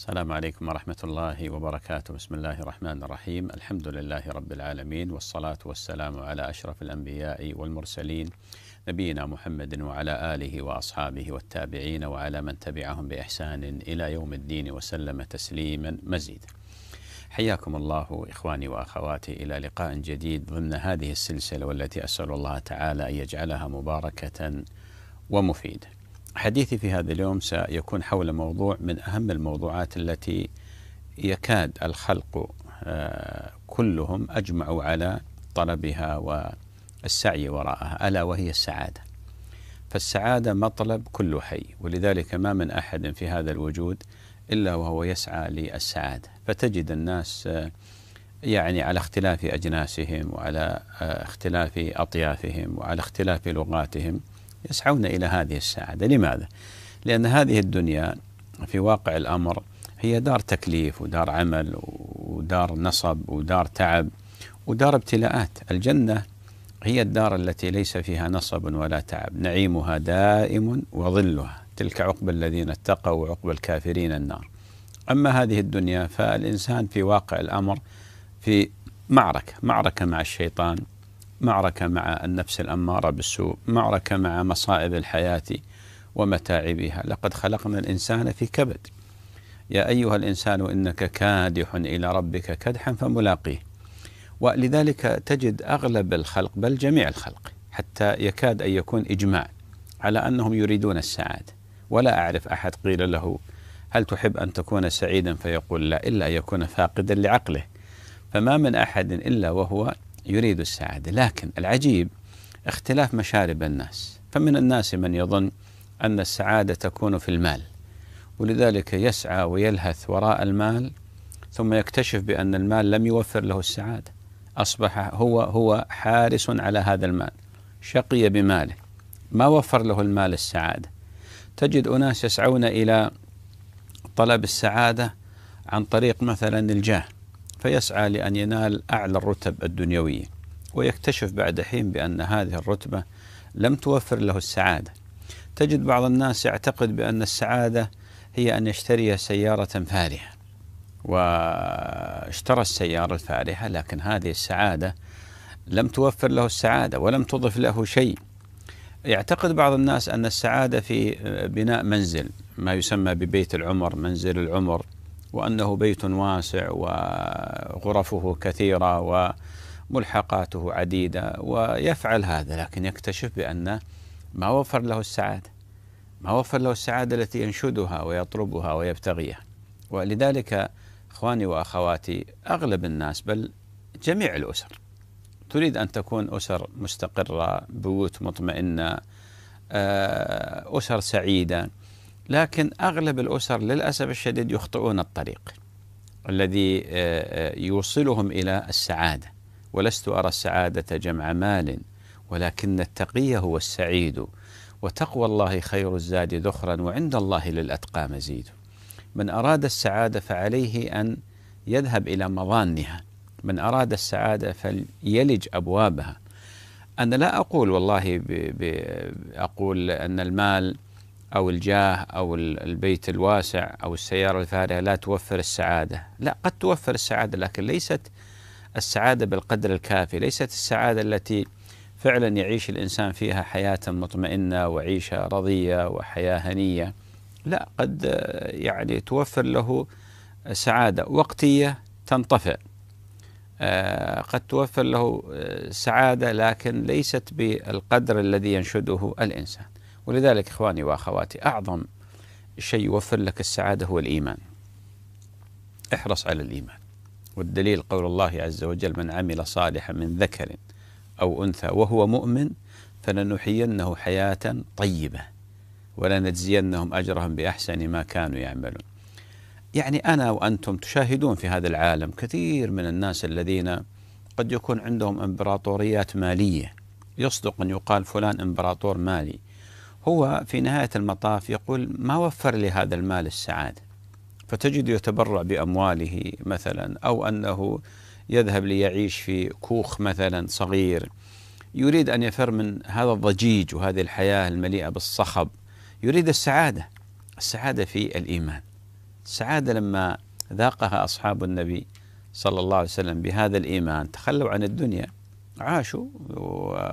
السلام عليكم ورحمة الله وبركاته، بسم الله الرحمن الرحيم، الحمد لله رب العالمين والصلاة والسلام على أشرف الأنبياء والمرسلين نبينا محمد وعلى آله وأصحابه والتابعين وعلى من تبعهم بإحسان إلى يوم الدين وسلم تسليما مزيدا. حياكم الله إخواني وأخواتي إلى لقاء جديد ضمن هذه السلسلة والتي أسأل الله تعالى أن يجعلها مباركة ومفيده. حديثي في هذا اليوم سيكون حول موضوع من أهم الموضوعات التي يكاد الخلق آه، كلهم أجمعوا على طلبها والسعي وراءها ألا وهي السعادة فالسعادة مطلب كل حي ولذلك ما من أحد في هذا الوجود إلا وهو يسعى للسعادة فتجد الناس آه، يعني على اختلاف أجناسهم وعلى آه، اختلاف أطيافهم وعلى اختلاف لغاتهم يسعون الى هذه السعاده، لماذا؟ لان هذه الدنيا في واقع الامر هي دار تكليف ودار عمل ودار نصب ودار تعب ودار ابتلاءات، الجنه هي الدار التي ليس فيها نصب ولا تعب، نعيمها دائم وظلها، تلك عقب الذين اتقوا وعقب الكافرين النار. اما هذه الدنيا فالانسان في واقع الامر في معركه، معركه مع الشيطان معركة مع النفس الأمارة بالسوء معركة مع مصائب الحياة ومتاعبها لقد خلقنا الإنسان في كبد يا أيها الإنسان إنك كادح إلى ربك كدحا فملاقيه ولذلك تجد أغلب الخلق بل جميع الخلق حتى يكاد أن يكون إجماع على أنهم يريدون السعادة ولا أعرف أحد قيل له هل تحب أن تكون سعيدا فيقول لا إلا يكون فاقدا لعقله فما من أحد إلا وهو يريد السعادة لكن العجيب اختلاف مشارب الناس فمن الناس من يظن أن السعادة تكون في المال ولذلك يسعى ويلهث وراء المال ثم يكتشف بأن المال لم يوفر له السعادة أصبح هو هو حارس على هذا المال شقي بماله ما وفر له المال السعادة تجد أناس يسعون إلى طلب السعادة عن طريق مثلا الجاه فيسعى لأن ينال أعلى الرتب الدنيوية ويكتشف بعد حين بأن هذه الرتبة لم توفر له السعادة تجد بعض الناس يعتقد بأن السعادة هي أن يشتري سيارة فارهة واشترى السيارة الفارهة لكن هذه السعادة لم توفر له السعادة ولم تضف له شيء يعتقد بعض الناس أن السعادة في بناء منزل ما يسمى ببيت العمر منزل العمر وأنه بيت واسع وغرفه كثيرة وملحقاته عديدة ويفعل هذا لكن يكتشف بأنه ما وفر له السعادة ما وفر له السعادة التي ينشدها ويطلبها ويبتغيها ولذلك إخواني وأخواتي أغلب الناس بل جميع الأسر تريد أن تكون أسر مستقرة بيوت مطمئنة آه، أسر سعيدة لكن أغلب الأسر للأسف الشديد يخطئون الطريق الذي آه، آه، يوصلهم إلى السعادة ولست أرى السعادة جمع مال ولكن التقي هو السعيد وتقوى الله خير الزاد ذخرا وعند الله للأتقى مزيد من أراد السعادة فعليه أن يذهب إلى مظانها من أراد السعادة فليلج أبوابها أنا لا أقول والله أقول أن المال أو الجاه أو البيت الواسع أو السيارة الفارهة لا توفر السعادة لا قد توفر السعادة لكن ليست السعادة بالقدر الكافي ليست السعادة التي فعلا يعيش الإنسان فيها حياة مطمئنة وعيشة رضية وحياة هنية لا قد يعني توفر له سعادة وقتية تنطفئ آه، قد توفر له آه، سعادة لكن ليست بالقدر الذي ينشده الإنسان ولذلك اخواني واخواتي اعظم شيء يوفر لك السعاده هو الايمان. احرص على الايمان. والدليل قول الله عز وجل من عمل صالحا من ذكر او انثى وهو مؤمن فلنحيينه حياه طيبه ولنجزينهم اجرهم باحسن ما كانوا يعملون. يعني انا وانتم تشاهدون في هذا العالم كثير من الناس الذين قد يكون عندهم امبراطوريات ماليه يصدق ان يقال فلان امبراطور مالي هو في نهاية المطاف يقول ما وفر لي هذا المال السعادة فتجد يتبرع بأمواله مثلا أو أنه يذهب ليعيش في كوخ مثلا صغير يريد أن يفر من هذا الضجيج وهذه الحياة المليئة بالصخب يريد السعادة السعادة في الإيمان السعادة لما ذاقها أصحاب النبي صلى الله عليه وسلم بهذا الإيمان تخلوا عن الدنيا عاشوا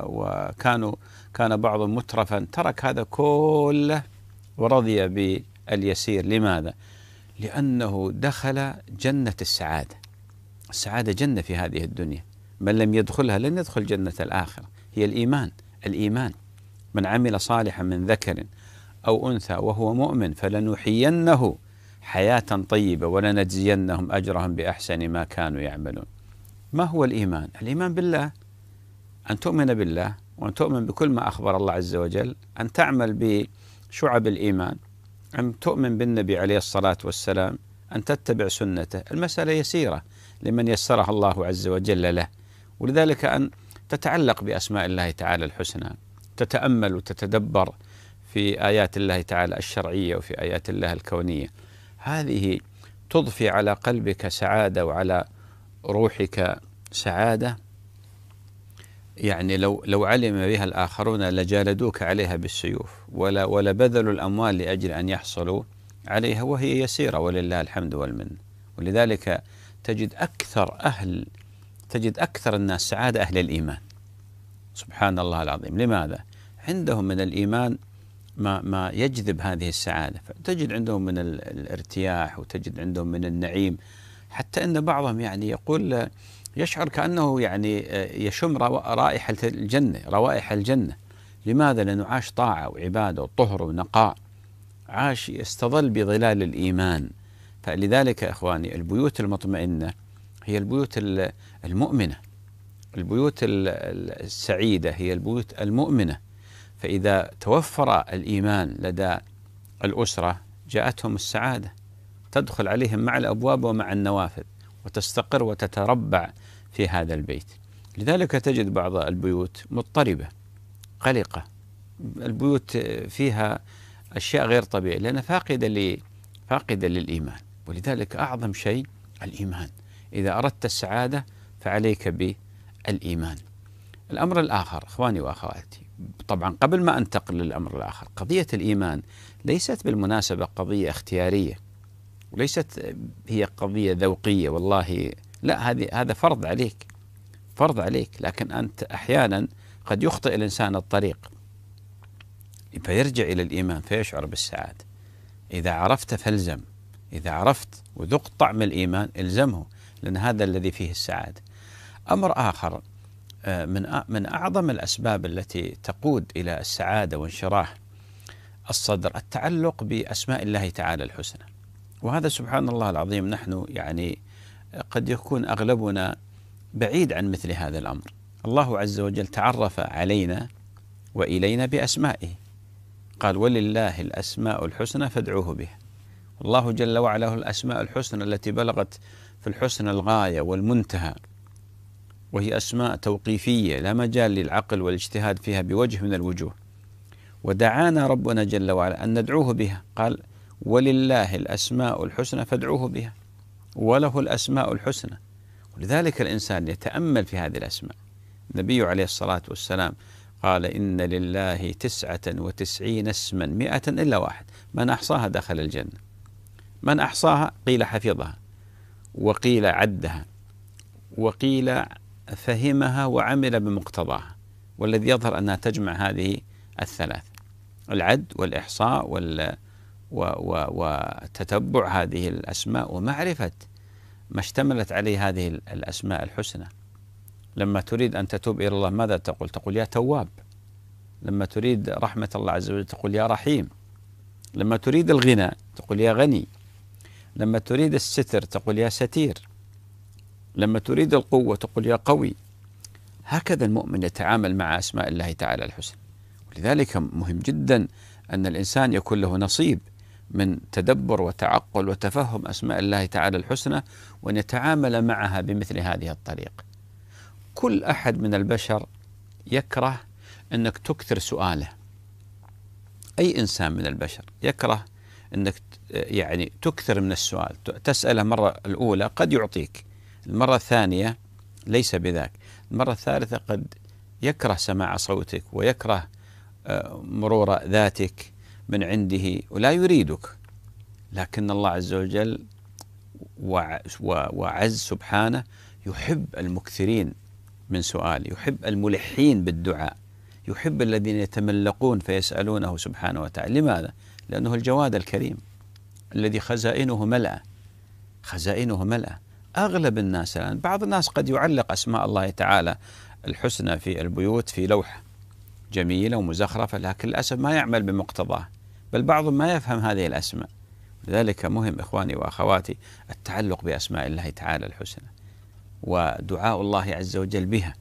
وكانوا كان بعضهم مترفا ترك هذا كله ورضي باليسير لماذا؟ لأنه دخل جنة السعادة السعادة جنة في هذه الدنيا من لم يدخلها لن يدخل جنة الآخرة هي الإيمان الإيمان من عمل صالحا من ذكر أو أنثى وهو مؤمن فلنحيينه حياة طيبة ولنجزينهم أجرهم بأحسن ما كانوا يعملون ما هو الإيمان؟ الإيمان بالله أن تؤمن بالله وأن تؤمن بكل ما أخبر الله عز وجل أن تعمل بشعب الإيمان أن تؤمن بالنبي عليه الصلاة والسلام أن تتبع سنته المسألة يسيرة لمن يسرها الله عز وجل له ولذلك أن تتعلق بأسماء الله تعالى الحسنى تتأمل وتتدبر في آيات الله تعالى الشرعية وفي آيات الله الكونية هذه تضفي على قلبك سعادة وعلى روحك سعاده يعني لو لو علم بها الآخرون لجالدوك عليها بالسيوف ولا ولبذلوا الأموال لأجل أن يحصلوا عليها وهي يسيرة ولله الحمد والمن ولذلك تجد أكثر أهل تجد أكثر الناس سعادة أهل الإيمان سبحان الله العظيم لماذا؟ عندهم من الإيمان ما ما يجذب هذه السعادة تجد عندهم من الارتياح وتجد عندهم من النعيم حتى أن بعضهم يعني يقول يشعر كأنه يعني آه، يشم رائحة الجنة روائح الجنة لماذا؟ لأنه عاش طاعة وعبادة وطهر ونقاء عاش يستظل بظلال الإيمان فلذلك يا إخواني البيوت المطمئنة هي البيوت المؤمنة البيوت السعيدة هي البيوت المؤمنة فإذا توفر الإيمان لدى الأسرة جاءتهم السعادة تدخل عليهم مع الأبواب ومع النوافذ وتستقر وتتربع في هذا البيت لذلك تجد بعض البيوت مضطربة قلقة البيوت فيها أشياء غير طبيعية لأنها فاقدة لي فاقدة للإيمان ولذلك أعظم شيء الإيمان إذا أردت السعادة فعليك بالإيمان الأمر الآخر إخواني وأخواتي طبعا قبل ما أنتقل للأمر الآخر قضية الإيمان ليست بالمناسبة قضية اختيارية وليست هي قضية ذوقية والله لا هذه هذا فرض عليك فرض عليك لكن أنت أحيانا قد يخطئ الإنسان الطريق فيرجع إلى الإيمان فيشعر بالسعادة إذا عرفت فالزم إذا عرفت وذقت طعم الإيمان الزمه لأن هذا الذي فيه السعادة أمر آخر آه، من من أعظم الأسباب التي تقود إلى السعادة وانشراح الصدر التعلق بأسماء الله تعالى الحسنى وهذا سبحان الله العظيم نحن يعني قد يكون اغلبنا بعيد عن مثل هذا الامر. الله عز وجل تعرف علينا والينا باسمائه. قال ولله الاسماء الحسنى فادعوه بها. الله جل وعلا له الاسماء الحسنى التي بلغت في الحسنى الغايه والمنتهى. وهي اسماء توقيفيه لا مجال للعقل والاجتهاد فيها بوجه من الوجوه. ودعانا ربنا جل وعلا ان ندعوه بها، قال: ولله الاسماء الحسنى فادعوه بها. وله الأسماء الحسنى ولذلك الإنسان يتأمل في هذه الأسماء النبي عليه الصلاة والسلام قال إن لله تسعة وتسعين اسما مئة إلا واحد من أحصاها دخل الجنة من أحصاها قيل حفظها وقيل عدها وقيل فهمها وعمل بمقتضاها والذي يظهر أنها تجمع هذه الثلاث العد والإحصاء وال وتتبع هذه الأسماء ومعرفة ما اشتملت عليه هذه الأسماء الحسنى لما تريد أن تتوب إلى الله ماذا تقول تقول يا تواب لما تريد رحمة الله عز وجل تقول يا رحيم لما تريد الغنى تقول يا غني لما تريد الستر تقول يا ستير لما تريد القوة تقول يا قوي هكذا المؤمن يتعامل مع أسماء الله تعالى الحسنى ولذلك مهم جدا أن الإنسان يكون له نصيب من تدبر وتعقل وتفهم أسماء الله تعالى الحسنى وأن يتعامل معها بمثل هذه الطريقة كل أحد من البشر يكره أنك تكثر سؤاله أي إنسان من البشر يكره أنك يعني تكثر من السؤال تسأله مرة الأولى قد يعطيك المرة الثانية ليس بذاك المرة الثالثة قد يكره سماع صوتك ويكره آه، مرور ذاتك من عنده ولا يريدك لكن الله عز وجل وعز سبحانه يحب المكثرين من سؤال يحب الملحين بالدعاء يحب الذين يتملقون فيسألونه سبحانه وتعالى لماذا؟ لأنه الجواد الكريم الذي خزائنه ملأ خزائنه ملأ أغلب الناس الآن بعض الناس قد يعلق أسماء الله تعالى الحسنى في البيوت في لوحة جميلة ومزخرفة لكن للأسف ما يعمل بمقتضاه بل بعضهم ما يفهم هذه الأسماء لذلك مهم إخواني وأخواتي التعلق بأسماء الله تعالى الحسنى ودعاء الله عز وجل بها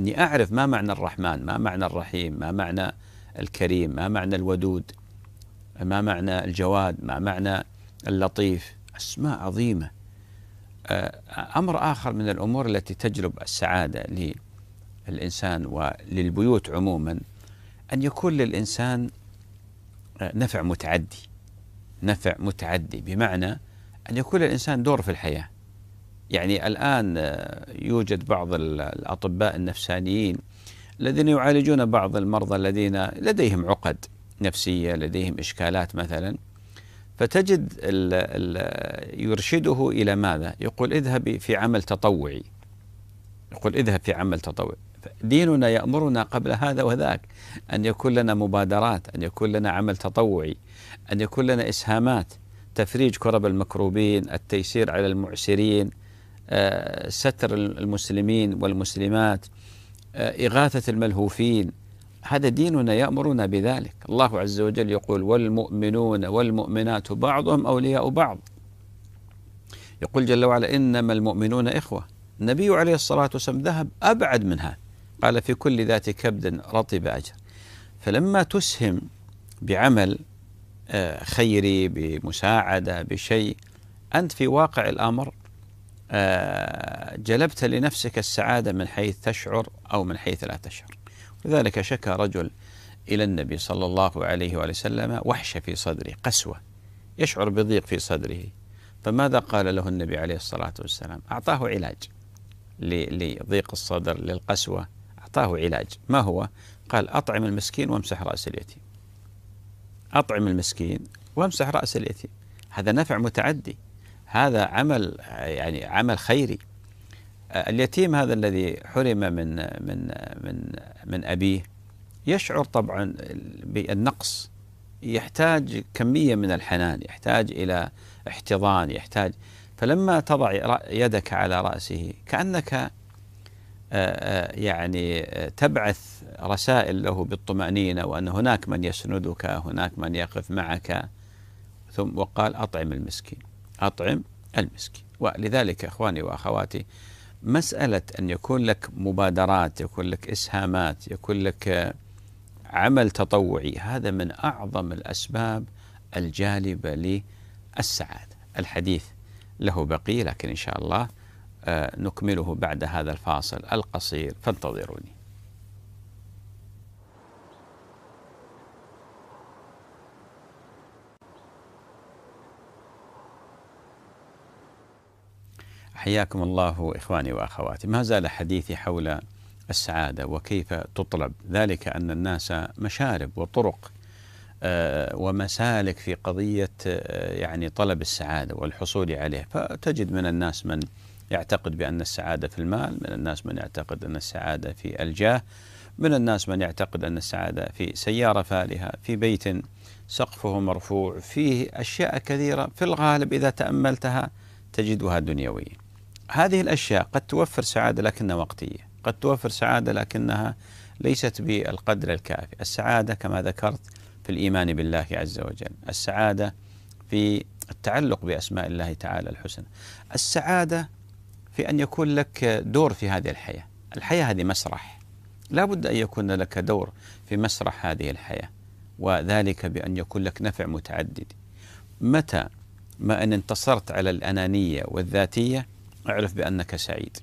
أني أعرف ما معنى الرحمن ما معنى الرحيم ما معنى الكريم ما معنى الودود ما معنى الجواد ما معنى اللطيف أسماء عظيمة آه، أمر آخر من الأمور التي تجلب السعادة للإنسان وللبيوت عموما أن يكون للإنسان نفع متعدي نفع متعدي بمعنى أن يكون الإنسان دور في الحياة يعني الآن آه، يوجد بعض الأطباء النفسانيين الذين يعالجون بعض المرضى الذين لديهم عقد نفسية لديهم إشكالات مثلا فتجد الـ الـ يرشده إلى ماذا يقول اذهبي في عمل تطوعي يقول اذهب في عمل تطوعي ديننا يأمرنا قبل هذا وذاك أن يكون لنا مبادرات أن يكون لنا عمل تطوعي أن يكون لنا إسهامات تفريج كرب المكروبين التيسير على المعسرين آه، ستر المسلمين والمسلمات آه، إغاثة الملهوفين هذا ديننا يأمرنا بذلك الله عز وجل يقول والمؤمنون والمؤمنات بعضهم أولياء بعض يقول جل وعلا إنما المؤمنون إخوة النبي عليه الصلاة والسلام ذهب أبعد من هذا قال في كل ذات كبد رطب أجر فلما تسهم بعمل آه، خيري بمساعدة بشيء أنت في واقع الأمر آه، جلبت لنفسك السعادة من حيث تشعر أو من حيث لا تشعر لذلك شكى رجل إلى النبي صلى الله عليه وآله وسلم وحشة في صدره قسوة يشعر بضيق في صدره فماذا قال له النبي عليه الصلاة والسلام أعطاه علاج لضيق الصدر للقسوة أعطاه علاج ما هو؟ قال أطعم المسكين وامسح رأس اليتيم أطعم المسكين وامسح رأس اليتيم هذا نفع متعدي هذا عمل يعني عمل خيري اليتيم هذا الذي حرم من من من من ابيه يشعر طبعا بالنقص يحتاج كميه من الحنان يحتاج الى احتضان يحتاج فلما تضع يدك على راسه كانك آه، آه، يعني آه، تبعث رسائل له بالطمأنينة وأن هناك من يسندك هناك من يقف معك ثم وقال أطعم المسكين أطعم المسكين ولذلك إخواني وأخواتي مسألة أن يكون لك مبادرات يكون لك إسهامات يكون لك عمل تطوعي هذا من أعظم الأسباب الجالبة للسعادة الحديث له بقي لكن إن شاء الله آه، نكمله بعد هذا الفاصل القصير فانتظروني حياكم الله اخواني واخواتي، ما زال حديثي حول السعاده وكيف تطلب، ذلك ان الناس مشارب وطرق آه، ومسالك في قضيه آه، يعني طلب السعاده والحصول عليه، فتجد من الناس من يعتقد بأن السعادة في المال من الناس من يعتقد أن السعادة في الجاه من الناس من يعتقد أن السعادة في سيارة فالهة في بيت سقفه مرفوع فيه أشياء كثيرة في الغالب إذا تأملتها تجدها دنيوية هذه الأشياء قد توفر سعادة لكنها وقتية قد توفر سعادة لكنها ليست بالقدر الكافي السعادة كما ذكرت في الإيمان بالله عز وجل السعادة في التعلق بأسماء الله تعالى الحسنى السعادة في أن يكون لك دور في هذه الحياة الحياة هذه مسرح لا بد أن يكون لك دور في مسرح هذه الحياة وذلك بأن يكون لك نفع متعدد متى ما أن انتصرت على الأنانية والذاتية اعرف بأنك سعيد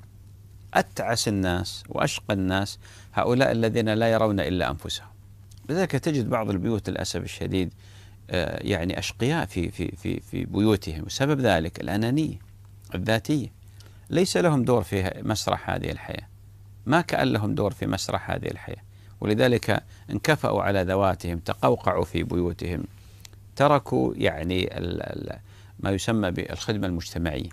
أتعس الناس وأشقى الناس هؤلاء الذين لا يرون إلا أنفسهم لذلك تجد بعض البيوت للأسف الشديد آه، يعني أشقياء في في في في بيوتهم وسبب ذلك الأنانية الذاتية ليس لهم دور في مسرح هذه الحياة ما كأن لهم دور في مسرح هذه الحياة ولذلك انكفأوا على ذواتهم تقوقعوا في بيوتهم تركوا يعني ال ال ما يسمى بالخدمة المجتمعية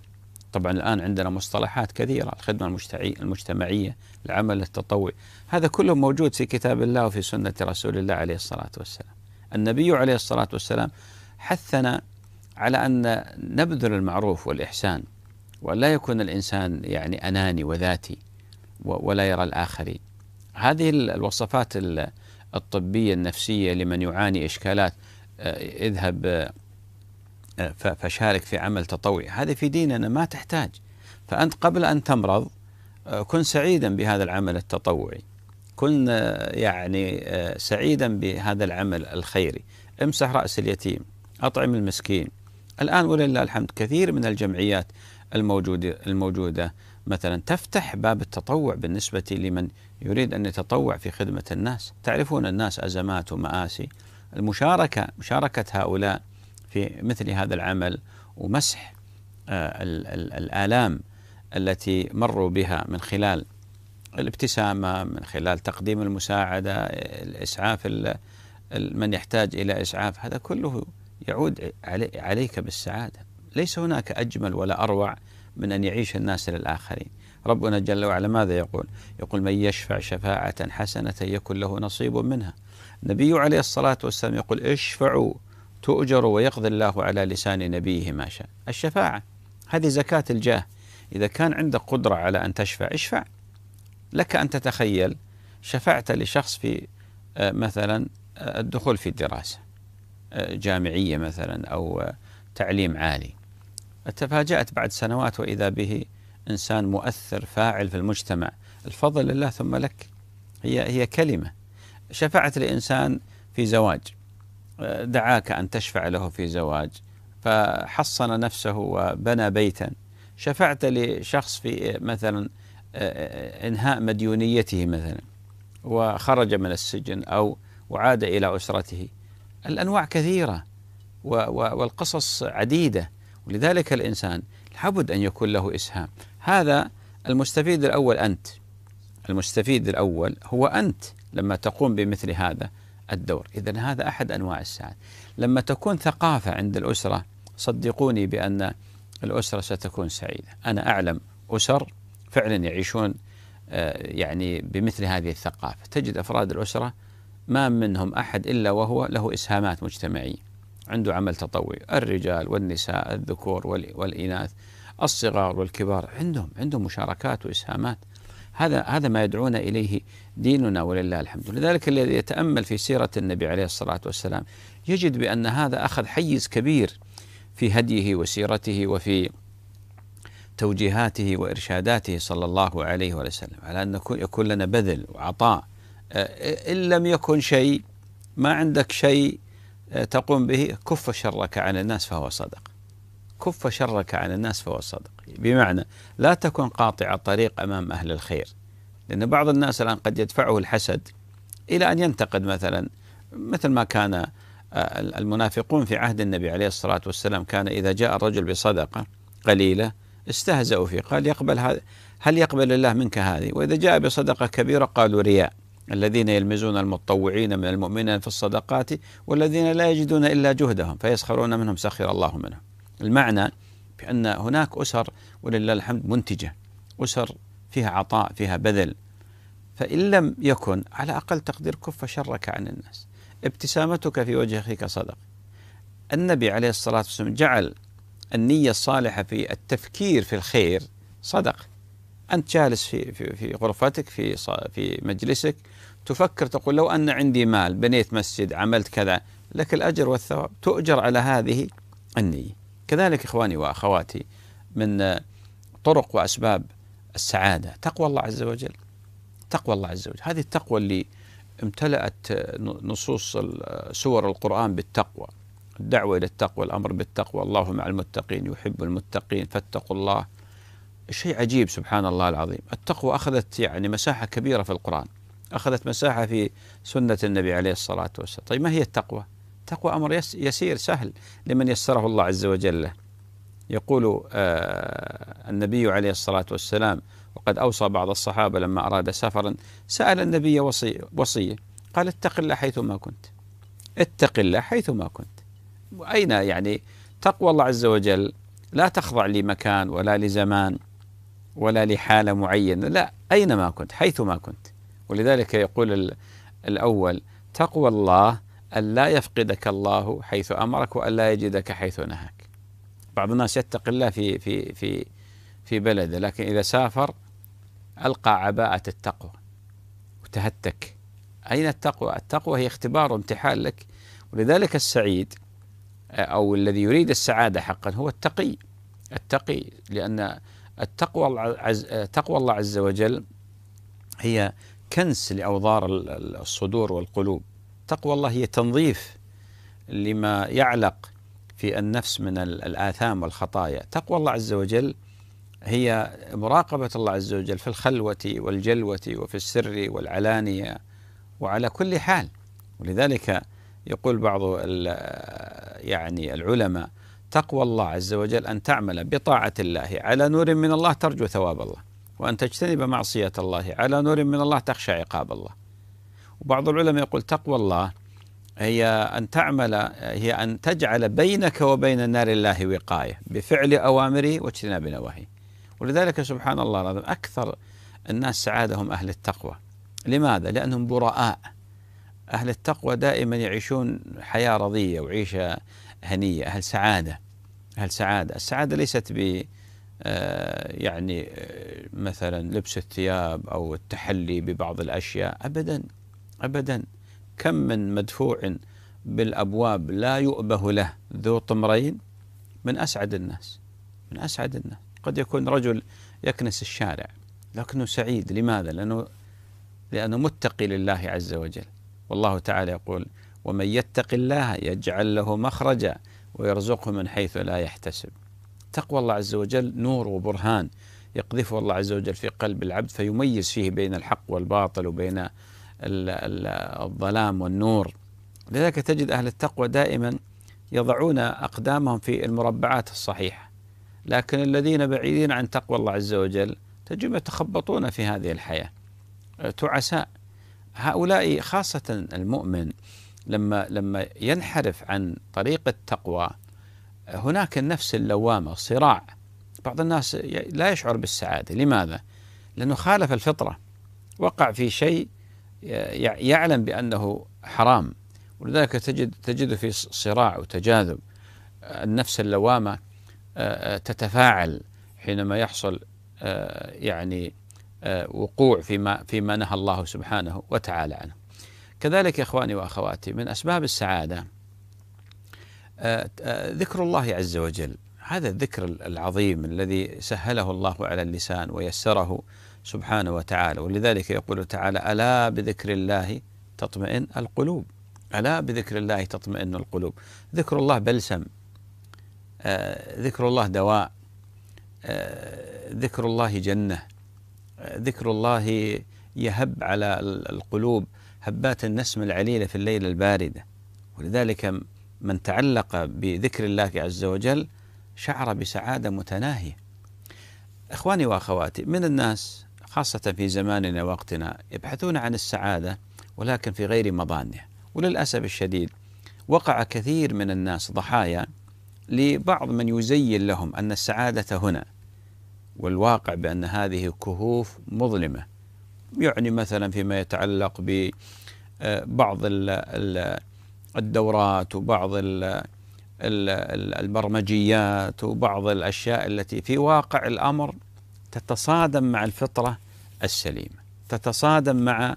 طبعا الآن عندنا مصطلحات كثيرة الخدمة المجتمعية العمل التطوعي هذا كله موجود في كتاب الله وفي سنة رسول الله عليه الصلاة والسلام النبي عليه الصلاة والسلام حثنا على أن نبذل المعروف والإحسان ولا يكون الإنسان يعني أناني وذاتي ولا يرى الآخرين هذه الوصفات الطبية النفسية لمن يعاني إشكالات آه، اذهب آه، فشارك في عمل تطوعي هذه في ديننا ما تحتاج فأنت قبل أن تمرض آه، كن سعيدا بهذا العمل التطوعي كن يعني سعيدا بهذا العمل الخيري امسح رأس اليتيم أطعم المسكين الآن ولله الحمد كثير من الجمعيات الموجودة الموجودة مثلا تفتح باب التطوع بالنسبة لمن يريد أن يتطوع في خدمة الناس تعرفون الناس أزمات ومآسي المشاركة مشاركة هؤلاء في مثل هذا العمل ومسح آه، الآلام التي مروا بها من خلال الابتسامة من خلال تقديم المساعدة الإسعاف من يحتاج إلى إسعاف هذا كله يعود عليك بالسعادة ليس هناك أجمل ولا أروع من أن يعيش الناس للآخرين ربنا جل وعلا ماذا يقول يقول من يشفع شفاعة حسنة يكن له نصيب منها النبي عليه الصلاة والسلام يقول اشفعوا تؤجروا ويقضي الله على لسان نبيه ما شاء الشفاعة هذه زكاة الجاه إذا كان عندك قدرة على أن تشفع اشفع لك أن تتخيل شفعت لشخص في آه، مثلا آه، الدخول في دراسة آه، جامعية مثلا أو تعليم عالي تفاجأت بعد سنوات وإذا به إنسان مؤثر فاعل في المجتمع الفضل لله ثم لك هي هي كلمة شفعت لإنسان في زواج دعاك أن تشفع له في زواج فحصن نفسه وبنى بيتا شفعت لشخص في مثلا انهاء مديونيته مثلا وخرج من السجن او وعاد الى اسرته الانواع كثيره والقصص عديده ولذلك الإنسان لابد أن يكون له إسهام هذا المستفيد الأول أنت المستفيد الأول هو أنت لما تقوم بمثل هذا الدور إذا هذا أحد أنواع السعادة لما تكون ثقافة عند الأسرة صدقوني بأن الأسرة ستكون سعيدة أنا أعلم أسر فعلا يعيشون آه، يعني بمثل هذه الثقافة تجد أفراد الأسرة ما منهم أحد إلا وهو له إسهامات مجتمعية عنده عمل تطوعي الرجال والنساء الذكور والإناث الصغار والكبار عندهم عندهم مشاركات وإسهامات هذا هذا ما يدعونا إليه ديننا ولله الحمد لذلك الذي يتأمل في سيرة النبي عليه الصلاة والسلام يجد بأن هذا أخذ حيز كبير في هديه وسيرته وفي توجيهاته وإرشاداته صلى الله عليه وسلم على أن يكون لنا بذل وعطاء إن لم يكن شيء ما عندك شيء تقوم به كف شرك عن الناس فهو صدق كف شرك عن الناس فهو صدق بمعنى لا تكن قاطع الطريق أمام أهل الخير لأن بعض الناس الآن قد يدفعه الحسد إلى أن ينتقد مثلا مثل ما كان آه، المنافقون في عهد النبي عليه الصلاة والسلام كان إذا جاء الرجل بصدقة قليلة استهزأوا فيه قال يقبل هذا هل يقبل الله منك هذه وإذا جاء بصدقة كبيرة قالوا رياء الذين يلمزون المتطوعين من المؤمنين في الصدقات والذين لا يجدون إلا جهدهم فيسخرون منهم سخر الله منهم المعنى بأن هناك أسر ولله الحمد منتجة أسر فيها عطاء فيها بذل فإن لم يكن على أقل تقدير كف شرك عن الناس ابتسامتك في وجه أخيك صدق النبي عليه الصلاة والسلام جعل النية الصالحة في التفكير في الخير صدق أنت جالس في في, في غرفتك في في مجلسك تفكر تقول لو أن عندي مال بنيت مسجد عملت كذا لك الأجر والثواب تؤجر على هذه النية كذلك إخواني وأخواتي من طرق وأسباب السعادة تقوى الله عز وجل تقوى الله عز وجل هذه التقوى اللي امتلأت نصوص سور القرآن بالتقوى الدعوة إلى التقوى الأمر بالتقوى الله مع المتقين يحب المتقين فاتقوا الله شيء عجيب سبحان الله العظيم التقوى أخذت يعني مساحة كبيرة في القرآن أخذت مساحة في سنة النبي عليه الصلاة والسلام طيب ما هي التقوى التقوى أمر يسير سهل لمن يسره الله عز وجل له يقول آه النبي عليه الصلاة والسلام وقد أوصى بعض الصحابة لما أراد سفرا سأل النبي وصي وصية قال اتق الله حيثما كنت اتق الله حيثما كنت أين يعني تقوى الله عز وجل لا تخضع لمكان ولا لزمان ولا لحالة معينة لا أينما كنت حيثما كنت ولذلك يقول الأول تقوى الله أن لا يفقدك الله حيث أمرك وأن لا يجدك حيث نهاك بعض الناس يتقي الله في في في في بلده لكن إذا سافر ألقى عباءة التقوى وتهتك أين التقوى؟ التقوى هي اختبار وامتحان لك ولذلك السعيد أو الذي يريد السعادة حقا هو التقي التقي لأن التقوى تقوى الله عز وجل هي كنس لأوضار الصدور والقلوب تقوى الله هي تنظيف لما يعلق في النفس من الآثام والخطايا تقوى الله عز وجل هي مراقبة الله عز وجل في الخلوة والجلوة وفي السر والعلانية وعلى كل حال ولذلك يقول بعض يعني العلماء تقوى الله عز وجل أن تعمل بطاعة الله على نور من الله ترجو ثواب الله وأن تجتنب معصية الله على نور من الله تخشى عقاب الله وبعض العلماء يقول تقوى الله هي أن تعمل هي أن تجعل بينك وبين نار الله وقاية بفعل أوامره واجتناب نواهيه ولذلك سبحان الله العظيم أكثر الناس سعادة هم أهل التقوى لماذا؟ لأنهم براء أهل التقوى دائما يعيشون حياة رضية وعيشة هنية أهل سعادة أهل سعادة السعادة ليست ب آه، يعني آه، مثلا لبس الثياب او التحلي ببعض الاشياء ابدا ابدا كم من مدفوع بالابواب لا يؤبه له ذو طمرين من اسعد الناس من اسعد الناس قد يكون رجل يكنس الشارع لكنه سعيد لماذا؟ لانه لانه متقي لله عز وجل والله تعالى يقول ومن يتق الله يجعل له مخرجا ويرزقه من حيث لا يحتسب تقوى الله عز وجل نور وبرهان يقذفه الله عز وجل في قلب العبد فيميز فيه بين الحق والباطل وبين الظلام والنور لذلك تجد أهل التقوى دائما يضعون أقدامهم في المربعات الصحيحة لكن الذين بعيدين عن تقوى الله عز وجل تجدهم يتخبطون في هذه الحياة تعساء هؤلاء خاصة المؤمن لما لما ينحرف عن طريق التقوى هناك النفس اللوامة صراع بعض الناس لا يشعر بالسعادة لماذا؟ لأنه خالف الفطرة وقع في شيء يعلم بأنه حرام ولذلك تجد تجد في صراع وتجاذب النفس اللوامة تتفاعل حينما يحصل يعني وقوع فيما فيما نهى الله سبحانه وتعالى عنه. كذلك يا اخواني واخواتي من اسباب السعاده آه، آه، ذكر الله عز وجل هذا الذكر العظيم الذي سهله الله على اللسان ويسره سبحانه وتعالى ولذلك يقول تعالى ألا بذكر الله تطمئن القلوب ألا بذكر الله تطمئن القلوب ذكر الله بلسم آه، ذكر الله دواء ذكر الله جنة ذكر الله يهب على القلوب هبات النسم العليلة في الليل الباردة ولذلك من تعلق بذكر الله عز وجل شعر بسعاده متناهيه. اخواني واخواتي من الناس خاصه في زماننا وقتنا يبحثون عن السعاده ولكن في غير مضانها وللاسف الشديد وقع كثير من الناس ضحايا لبعض من يزين لهم ان السعاده هنا والواقع بان هذه كهوف مظلمه يعني مثلا فيما يتعلق ب آه، بعض ال الدورات وبعض البرمجيات وبعض الاشياء التي في واقع الامر تتصادم مع الفطره السليمه، تتصادم مع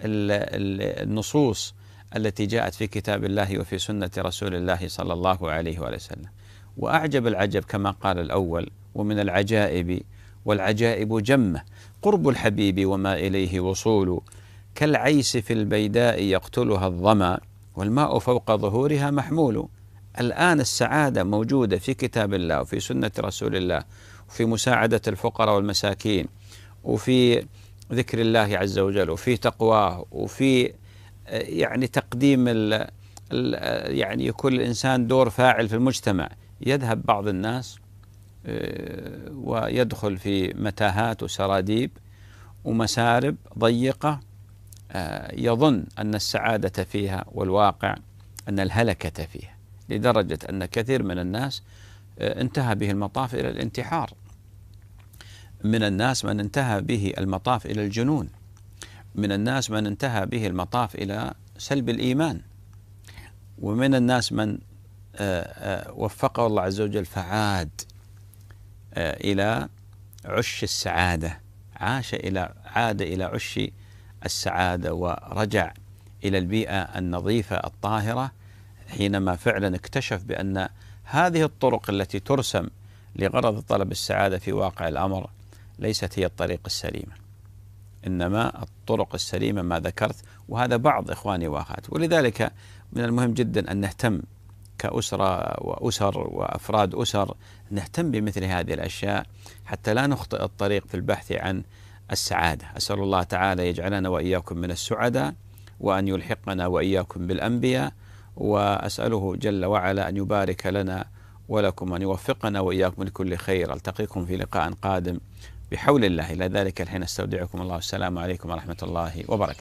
النصوص التي جاءت في كتاب الله وفي سنه رسول الله صلى الله عليه واله وسلم. واعجب العجب كما قال الاول ومن العجائب والعجائب جمه قرب الحبيب وما اليه وصول كالعيس في البيداء يقتلها الظمأ والماء فوق ظهورها محمول الآن السعادة موجودة في كتاب الله وفي سنة رسول الله وفي مساعدة الفقراء والمساكين وفي ذكر الله عز وجل وفي تقواه وفي آه، يعني تقديم الـ آه، يعني يكون الإنسان دور فاعل في المجتمع يذهب بعض الناس آه، ويدخل في متاهات وسراديب ومسارب ضيقة آه، يظن أن السعادة فيها والواقع أن الهلكة فيها لدرجة أن كثير من الناس آه، انتهى به المطاف إلى الانتحار من الناس من انتهى به المطاف إلى الجنون من الناس من انتهى به المطاف إلى سلب الإيمان ومن الناس من آه، وفقه الله عز وجل فعاد إلى عش السعادة عاش إلى عاد إلى عش السعاده ورجع الى البيئه النظيفه الطاهره حينما فعلا اكتشف بان هذه الطرق التي ترسم لغرض طلب السعاده في واقع الامر ليست هي الطريق السليمه. انما الطرق السليمه ما ذكرت وهذا بعض اخواني واخواتي ولذلك من المهم جدا ان نهتم كأسرة وأسر وأفراد أسر نهتم بمثل هذه الأشياء حتى لا نخطئ الطريق في البحث عن السعادة أسأل الله تعالى يجعلنا وإياكم من السعداء وأن يلحقنا وإياكم بالأنبياء وأسأله جل وعلا أن يبارك لنا ولكم أن يوفقنا وإياكم لكل خير ألتقيكم في لقاء قادم بحول الله إلى ذلك الحين أستودعكم الله والسلام عليكم ورحمة الله وبركاته